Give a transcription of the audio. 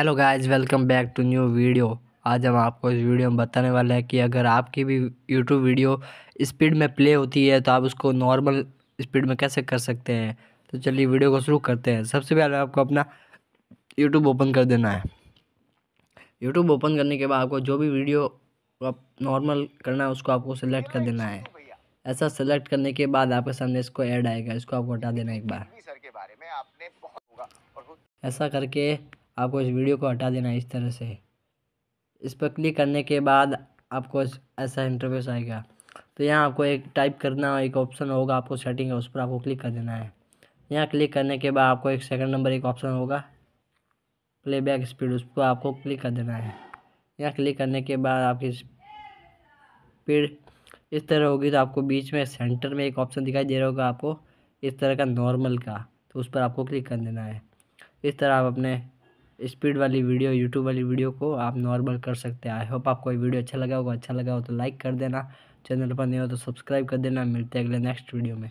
hello guys welcome back to new video आज हम आपको इस वीडियो में बताने वाले हैं कि अगर आपकी भी यूट्यूब वीडियो स्पीड में प्ले होती है तो आप उसको नॉर्मल स्पीड में कैसे कर सकते हैं तो चलिए वीडियो को शुरू करते हैं सबसे पहले आपको अपना यूट्यूब ओपन कर देना है यूट्यूब ओपन करने के बाद आपको जो भी वीडियो आप नॉर्मल करना है उसको आपको सेलेक्ट कर देना है ऐसा सेलेक्ट करने के बाद आपके सामने इसको ऐड आएगा इसको आपको हटा देना एक बार ऐसा करके आपको इस वीडियो को हटा देना है इस तरह से इस पर क्लिक करने के बाद आपको ऐसा इंटरव्यूस आएगा तो यहाँ आपको एक टाइप करना एक ऑप्शन होगा आपको सेटिंग है उस पर आपको क्लिक कर देना है यहाँ क्लिक करने के बाद आपको एक सेकंड नंबर एक ऑप्शन होगा प्लेबैक स्पीड उस पर आपको क्लिक कर देना है यहाँ क्लिक करने के बाद आपकी स्पीड इस तरह होगी तो आपको बीच में सेंटर में एक ऑप्शन दिखाई दे रहा होगा आपको इस तरह का नॉर्मल का तो उस पर आपको क्लिक कर देना है इस तरह आप अपने स्पीड वाली वीडियो यूट्यूब वाली वीडियो को आप नॉर्मल कर सकते हैं आई होप आपको ये वीडियो अच्छा लगा होगा अच्छा लगा हो तो लाइक कर देना चैनल पर नहीं हो तो सब्सक्राइब कर देना मिलते हैं अगले नेक्स्ट वीडियो में